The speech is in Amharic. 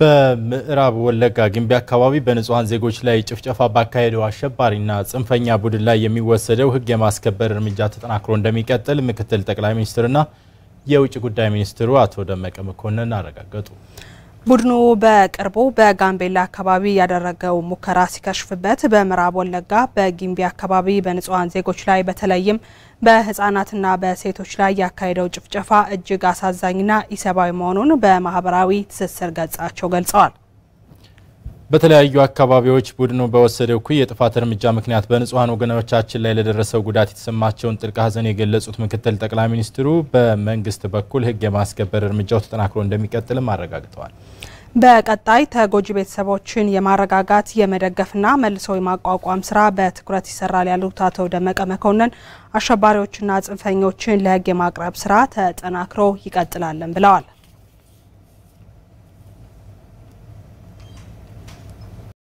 በምዕራብ ወለጋ ግንቢ አካባቢ በንጹሐን ዜጎች ላይ ጭፍጨፋ ባካሄደው አሸባሪና ጽንፈኛ ቡድን ላይ የሚወሰደው ሕግ የማስከበር እርምጃ ተጠናክሮ እንደሚቀጥል ምክትል ጠቅላይ ሚኒስትርና የውጭ ጉዳይ ሚኒስትሩ አቶ ደመቀ መኮንን አረጋገጡ። ቡድኑ በቅርቡ በጋምቤላ አካባቢ ያደረገው ሙከራ ሲከሽፍበት፣ በምዕራብ ወለጋ በጊምቢ አካባቢ በንጹሐን ዜጎች ላይ በተለይም በህጻናትና በሴቶች ላይ ያካሄደው ጭፍጨፋ እጅግ አሳዛኝና ኢሰብአዊ መሆኑን በማህበራዊ ትስስር ገጻቸው ገልጸዋል። በተለያዩ አካባቢዎች ቡድኑ በወሰደው ኩይ የጥፋት እርምጃ ምክንያት በንጹሐን ወገኖቻችን ላይ ለደረሰው ጉዳት የተሰማቸውን ጥልቅ ሐዘን የገለጹት ምክትል ጠቅላይ ሚኒስትሩ በመንግስት በኩል ሕግ የማስከበር እርምጃው ተጠናክሮ እንደሚቀጥልም አረጋግጠዋል። በቀጣይ ተጎጂ ቤተሰቦችን የማረጋጋት የመደገፍና መልሶ የማቋቋም ስራ በትኩረት ይሰራል ያሉት አቶ ደመቀ መኮንን አሸባሪዎችና ጽንፈኞችን ለሕግ የማቅረብ ስራ ተጠናክሮ ይቀጥላለን ብለዋል።